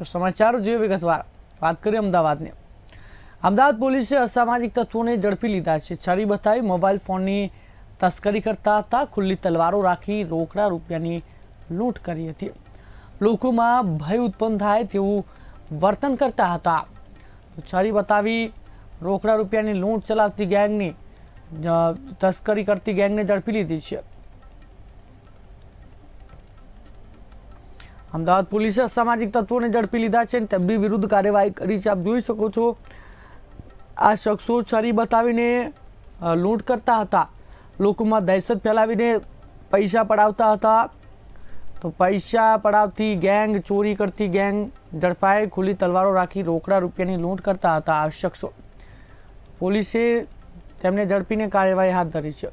તો સમાચારો જોઈએ વિગતવાર વાત કરીએ અમદાવાદની અમદાવાદ પોલીસે અસામાજિક તત્વોને ઝડપી લીધા છે છરી બતાવી મોબાઈલ ફોનની તસ્કરી કરતા હતા ખુલ્લી તલવારો રાખી રોકડા રૂપિયાની લૂંટ કરી હતી લોકોમાં ભય ઉત્પન્ન થાય તેવું વર્તન કરતા હતા છરી બતાવી રોકડા રૂપિયાની લૂંટ ચલાવતી ગેંગની તસ્કરી કરતી ગેંગને ઝડપી લીધી છે અમદાવાદ પોલીસે અસામાજિક તત્વોને ઝડપી લીધા છે અને તેમની વિરુદ્ધ કાર્યવાહી કરી છે આપ જોઈ શકો છો આ શખ્સો છરી બતાવીને લૂંટ કરતા હતા લોકોમાં દહેશત ફેલાવીને પૈસા પડાવતા હતા તો પૈસા પડાવતી ગેંગ ચોરી કરતી ગેંગ ઝડપાએ ખુલ્લી તલવારો રાખી રોકડા રૂપિયાની લૂંટ કરતા હતા આ શખ્સો પોલીસે તેમને ઝડપીને કાર્યવાહી હાથ ધરી છે